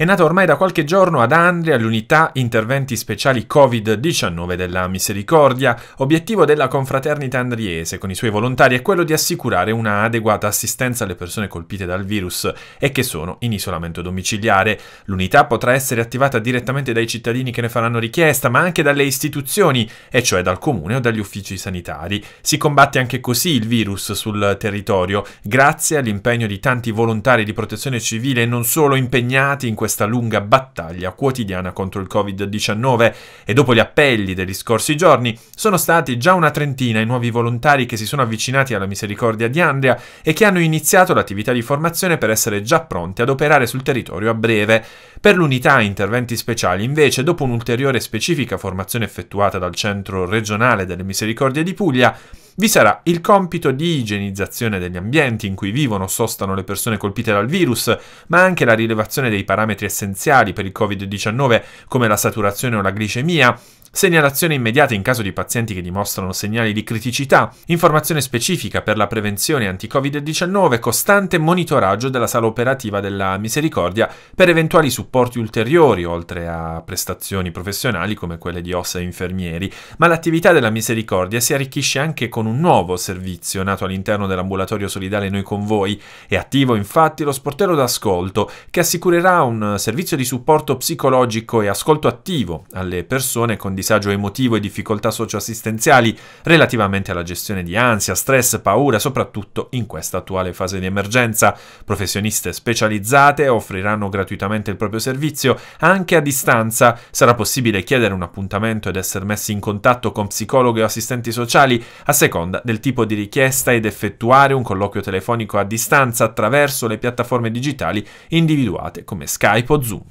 È nata ormai da qualche giorno ad Andria l'unità interventi speciali Covid-19 della Misericordia. Obiettivo della confraternita andriese con i suoi volontari è quello di assicurare una adeguata assistenza alle persone colpite dal virus e che sono in isolamento domiciliare. L'unità potrà essere attivata direttamente dai cittadini che ne faranno richiesta, ma anche dalle istituzioni, e cioè dal comune o dagli uffici sanitari. Si combatte anche così il virus sul territorio, grazie all'impegno di tanti volontari di protezione civile non solo impegnati in questo questa lunga battaglia quotidiana contro il Covid-19 e dopo gli appelli degli scorsi giorni sono stati già una trentina i nuovi volontari che si sono avvicinati alla Misericordia di Andria e che hanno iniziato l'attività di formazione per essere già pronti ad operare sul territorio a breve. Per l'unità interventi speciali, invece, dopo un'ulteriore specifica formazione effettuata dal Centro regionale delle Misericordie di Puglia, vi sarà il compito di igienizzazione degli ambienti in cui vivono o sostano le persone colpite dal virus, ma anche la rilevazione dei parametri essenziali per il Covid-19 come la saturazione o la glicemia, segnalazione immediata in caso di pazienti che dimostrano segnali di criticità, informazione specifica per la prevenzione anti-Covid-19, costante monitoraggio della sala operativa della Misericordia per eventuali supporti ulteriori, oltre a prestazioni professionali come quelle di ossa e infermieri, ma l'attività della Misericordia si arricchisce anche con un nuovo servizio nato all'interno dell'ambulatorio solidale Noi con voi. È attivo infatti lo sportello d'ascolto che assicurerà un servizio di supporto psicologico e ascolto attivo alle persone con disagio emotivo e difficoltà socioassistenziali relativamente alla gestione di ansia, stress, paura, soprattutto in questa attuale fase di emergenza. Professioniste specializzate offriranno gratuitamente il proprio servizio anche a distanza. Sarà possibile chiedere un appuntamento ed essere messi in contatto con psicologhi o assistenti sociali a seconda del tipo di richiesta ed effettuare un colloquio telefonico a distanza attraverso le piattaforme digitali individuate come Skype o Zoom.